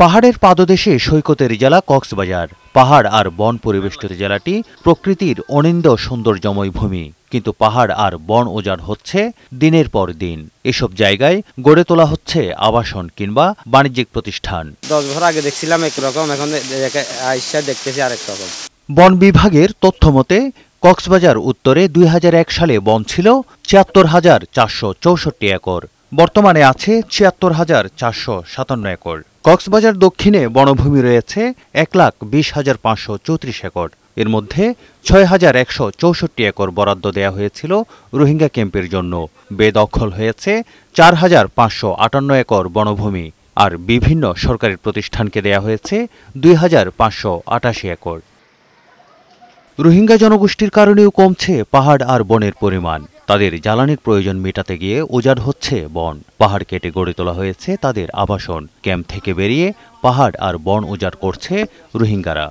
পাহাড়ের পাদদেশে সৈকতের জেলা কক্সবাজার পাহাড় আর বন পরিবেষ্ট জেলাটি প্রকৃতির অনিন্দ্য সৌন্দর্যময় ভূমি কিন্তু পাহাড় আর বন উজাড় হচ্ছে দিনের পর দিন এসব জায়গায় গড়ে তোলা হচ্ছে আবাসন কিংবা বাণিজ্যিক প্রতিষ্ঠান দশ বছর আগে দেখছিলাম একরকম এখন দেখতেছি আরেক রকম বন বিভাগের তথ্য মতে কক্সবাজার উত্তরে দুই সালে বন ছিল ছিয়াত্তর হাজার চারশো চৌষট্টি একর বর্তমানে আছে ছিয়াত্তর হাজার চারশো সাতান্ন একর কক্সবাজার দক্ষিণে বনভূমি রয়েছে এক লাখ বিশ হাজার পাঁচশো চৌত্রিশ একর এর মধ্যে ছয় হাজার একশো চৌষট্টি একর বরাদ্দ দেয়া হয়েছিল রোহিঙ্গা ক্যাম্পের জন্য বেদখল হয়েছে চার হাজার পাঁচশো আটান্ন একর বনভূমি আর বিভিন্ন সরকারি প্রতিষ্ঠানকে দেয়া হয়েছে দুই হাজার পাঁচশো আটাশি একর রোহিঙ্গা জনগোষ্ঠীর কারণেও কমছে পাহাড় আর বনের পরিমাণ তাদের জ্বালানির প্রয়োজন মেটাতে গিয়ে উজাড় হচ্ছে বন পাহাড় কেটে গড়ে তোলা হয়েছে তাদের আবাসন ক্যাম্প থেকে বেরিয়ে পাহাড় আর বন উজাড় করছে রোহিঙ্গারা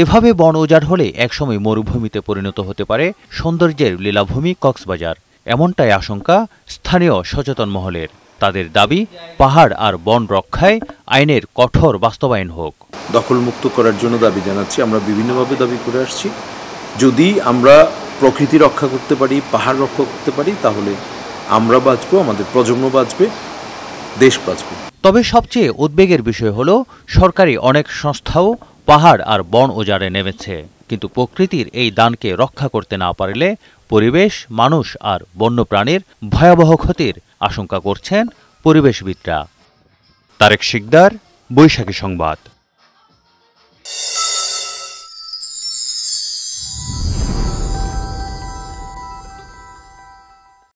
এভাবে বন উজাড় হলে একসময় মরুভূমিতে পরিণত হতে পারে সৌন্দর্যের লীলাভূমি কক্সবাজার এমনটাই আশঙ্কা স্থানীয় সচেতন মহলের তাদের দাবি পাহাড় আর বন রক্ষায় আইনের কঠোর বাস্তবায়ন হোক দখলমুক্ত করার জন্য দাবি জানাচ্ছি আমরা বিভিন্নভাবে দাবি করে আসছি যদি আমরা প্রকৃতি রক্ষা করতে পারি পাহাড় রক্ষা করতে পারি তাহলে আমরা বাঁচবো আমাদের প্রজন্ম বাঁচবে দেশ বাঁচবে তবে সবচেয়ে উদ্বেগের বিষয় হলো সরকারি অনেক সংস্থাও পাহাড় আর বন উজাড়ে নেমেছে কিন্তু প্রকৃতির এই দানকে রক্ষা করতে না পারলে পরিবেশ মানুষ আর বন্যপ্রাণীর ভয়াবহ ক্ষতির আশঙ্কা করছেন পরিবেশবিদরা তারেক শিকদার বৈশাখী সংবাদ